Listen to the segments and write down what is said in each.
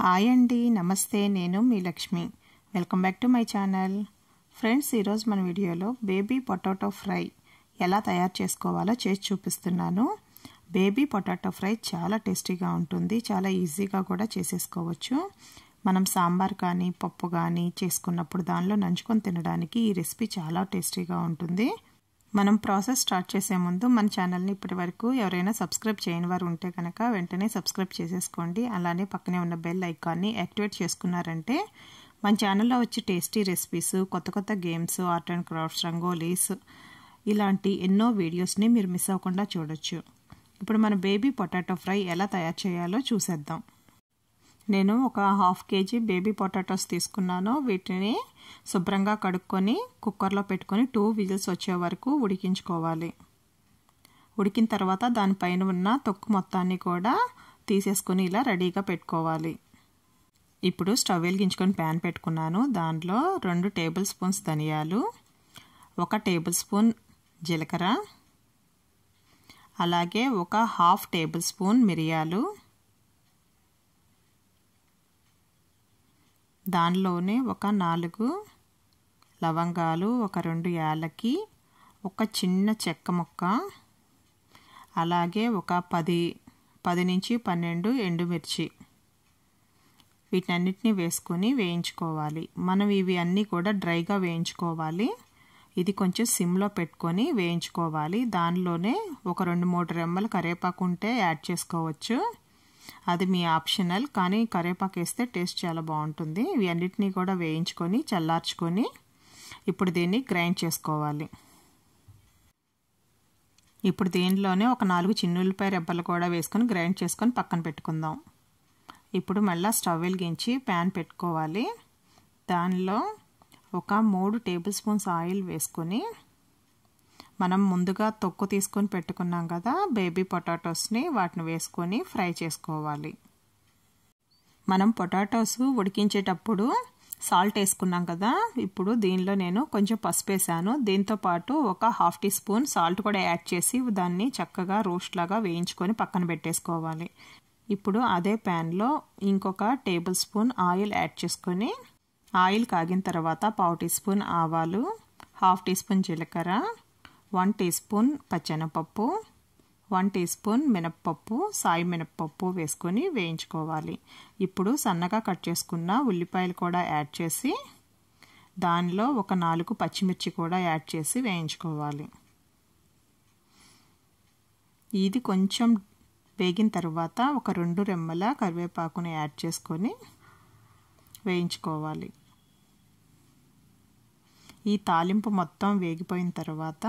hi అండి నమస్తే నేను మీ Lakshmi welcome back to my channel friends ఈరోజు మన వీడియోలో బేబీ పొటాటో ఫ్రై ఎలా తయారు చేసుకోవాలో చేసి చూపిస్తున్నాను బేబీ పొటాటో ఫ్రై చాలా టేస్టీగా ఉంటుంది చాలా ఈజీగా కూడా చేసేసుకోవచ్చు మనం సాంబార్ కానీ పప్పు కానీ చేసుకున్నప్పుడు దానిలో నంచుకొని తినడానికి ఈ రెసిపీ చాలా టేస్టీగా ఉంటుంది మనం ప్రాసెస్ స్టార్ట్ చేసే ముందు మన ఛానల్ని ఇప్పటి వరకు ఎవరైనా సబ్స్క్రైబ్ చేయని వారు ఉంటే కనుక వెంటనే సబ్స్క్రైబ్ చేసేసుకోండి అలానే పక్కనే ఉన్న బెల్ ఐకాన్ని యాక్టివేట్ చేసుకున్నారంటే మన ఛానల్లో వచ్చే టేస్టీ రెసిపీస్ కొత్త కొత్త games art and crafts rangolis ఇలాంటి ఎన్నో వీడియోస్ని మీరు మిస్ అవ్వకుండా చూడొచ్చు ఇప్పుడు మన బేబీ పొటాటో ఫ్రై ఎలా తయారు చేయాలో చూసేద్దాం నేను ఒక హాఫ్ కేజీ బేబీ పొటాటోస్ తీసుకున్నాను వీటిని శుభ్రంగా కడుక్కొని కుక్కర్లో పెట్టుకొని టూ విజిల్స్ వచ్చే వరకు ఉడికించుకోవాలి ఉడికిన తర్వాత దానిపైన ఉన్న తొక్కు మొత్తాన్ని కూడా తీసేసుకొని ఇలా రెడీగా పెట్టుకోవాలి ఇప్పుడు స్టవ్ వెలిగించుకొని ప్యాన్ పెట్టుకున్నాను దాంట్లో రెండు టేబుల్ స్పూన్స్ ధనియాలు ఒక టేబుల్ స్పూన్ జీలకర్ర అలాగే ఒక హాఫ్ టేబుల్ స్పూన్ మిరియాలు దానిలోనే ఒక నాలుగు లవంగాలు ఒక రెండు యాలకి ఒక చిన్న చెక్క ముక్క అలాగే ఒక పది పది నుంచి పన్నెండు ఎండుమిర్చి వీటన్నిటిని వేసుకొని వేయించుకోవాలి మనం ఇవి అన్నీ కూడా డ్రైగా వేయించుకోవాలి ఇది కొంచెం సిమ్లో పెట్టుకొని వేయించుకోవాలి దానిలోనే ఒక రెండు మూడు రెమ్మలు కరేపాకుంటే ఉంటే యాడ్ చేసుకోవచ్చు అది మీ ఆప్షనల్ కానీ కరివేపాకు వేస్తే టేస్ట్ చాలా బాగుంటుంది అన్నిటినీ కూడా వేయించుకొని చల్లార్చుకొని ఇప్పుడు దీన్ని గ్రైండ్ చేసుకోవాలి ఇప్పుడు దీనిలోనే ఒక నాలుగు చిన్నులపై రెబ్బలు కూడా వేసుకొని గ్రైండ్ చేసుకొని పక్కన పెట్టుకుందాం ఇప్పుడు మళ్ళీ స్టవ్ వెలిగించి ప్యాన్ పెట్టుకోవాలి దానిలో ఒక మూడు టేబుల్ స్పూన్స్ ఆయిల్ వేసుకొని మనం ముందుగా తొక్కు తీసుకొని పెట్టుకున్నాం కదా బేబీ పొటాటోస్ని వాటిని వేసుకొని ఫ్రై చేసుకోవాలి మనం పొటాటోస్ ఉడికించేటప్పుడు సాల్ట్ వేసుకున్నాం కదా ఇప్పుడు దీనిలో నేను కొంచెం పసుపు వేసాను దీంతోపాటు ఒక హాఫ్ టీ స్పూన్ సాల్ట్ కూడా యాడ్ చేసి దాన్ని చక్కగా రోస్ట్ లాగా వేయించుకొని పక్కన పెట్టేసుకోవాలి ఇప్పుడు అదే ప్యాన్లో ఇంకొక టేబుల్ స్పూన్ ఆయిల్ యాడ్ చేసుకొని ఆయిల్ కాగిన తర్వాత పావు టీ స్పూన్ ఆవాలు హాఫ్ టీ స్పూన్ జీలకర్ర వన్ టీ స్పూన్ పచ్చెనపప్పు వన్ టీ స్పూన్ మినప్పప్పు సాయి మినప్పప్పు వేసుకొని వేయించుకోవాలి ఇప్పుడు సన్నగా కట్ చేసుకున్న ఉల్లిపాయలు కూడా యాడ్ చేసి దానిలో ఒక నాలుగు పచ్చిమిర్చి కూడా యాడ్ చేసి వేయించుకోవాలి ఇది కొంచెం వేగిన తర్వాత ఒక రెండు రెమ్మల కరివేపాకుని యాడ్ చేసుకొని వేయించుకోవాలి ఈ తాలింపు మొత్తం వేగిపోయిన తర్వాత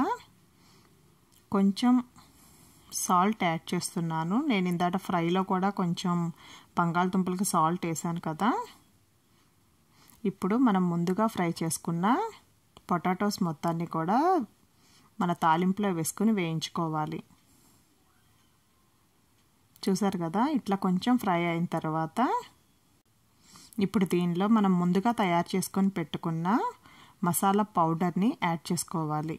కొంచెం సాల్ట్ యాడ్ చేస్తున్నాను నేను ఇందాట ఫ్రైలో కూడా కొంచెం బంగాళదుంపలకి సాల్ట్ వేసాను కదా ఇప్పుడు మనం ముందుగా ఫ్రై చేసుకున్న పొటాటోస్ మొత్తాన్ని కూడా మన తాలింపులో వేసుకుని వేయించుకోవాలి చూసారు కదా ఇట్లా కొంచెం ఫ్రై అయిన తర్వాత ఇప్పుడు దీనిలో మనం ముందుగా తయారు చేసుకొని పెట్టుకున్న మసాలా పౌడర్ని యాడ్ చేసుకోవాలి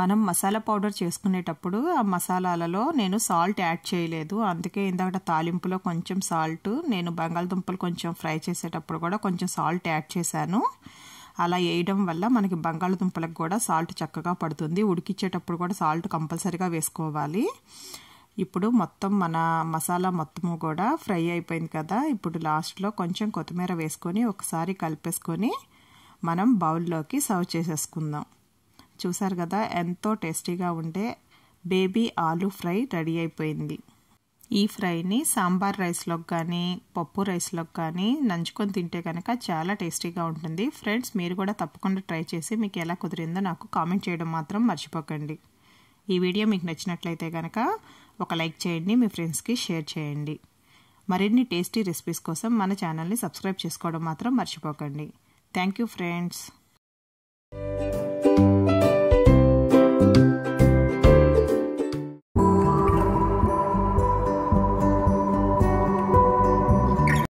మనం మసాలా పౌడర్ చేసుకునేటప్పుడు ఆ మసాలాలలో నేను సాల్ట్ యాడ్ చేయలేదు అందుకే ఇందాక తాలింపులో కొంచెం సాల్ట్ నేను బంగాళదుంపలు కొంచెం ఫ్రై చేసేటప్పుడు కూడా కొంచెం సాల్ట్ యాడ్ చేశాను అలా వేయడం వల్ల మనకి బంగాళదుంపలకు కూడా సాల్ట్ చక్కగా పడుతుంది ఉడికిచ్చేటప్పుడు కూడా సాల్ట్ కంపల్సరీగా వేసుకోవాలి ఇప్పుడు మొత్తం మన మసాలా మొత్తము కూడా ఫ్రై అయిపోయింది కదా ఇప్పుడు లాస్ట్లో కొంచెం కొత్తిమీర వేసుకొని ఒకసారి కలిపేసుకొని మనం బౌల్లోకి సర్వ్ చేసేసుకుందాం చూసారు కదా ఎంతో టేస్టీగా ఉండే బేబీ ఆలూ ఫ్రై రెడీ అయిపోయింది ఈ ఫ్రైని సాంబార్ రైస్లోకి కానీ పప్పు రైస్లోకి కానీ నంచుకొని తింటే కనుక చాలా టేస్టీగా ఉంటుంది ఫ్రెండ్స్ మీరు కూడా తప్పకుండా ట్రై చేసి మీకు ఎలా కుదిరిందో నాకు కామెంట్ చేయడం మాత్రం మర్చిపోకండి ఈ వీడియో మీకు నచ్చినట్లయితే కనుక ఒక లైక్ చేయండి మీ ఫ్రెండ్స్కి షేర్ చేయండి మరిన్ని టేస్టీ రెసిపీస్ కోసం మన ఛానల్ని సబ్స్క్రైబ్ చేసుకోవడం మాత్రం మర్చిపోకండి థ్యాంక్ యూ ఫ్రెండ్స్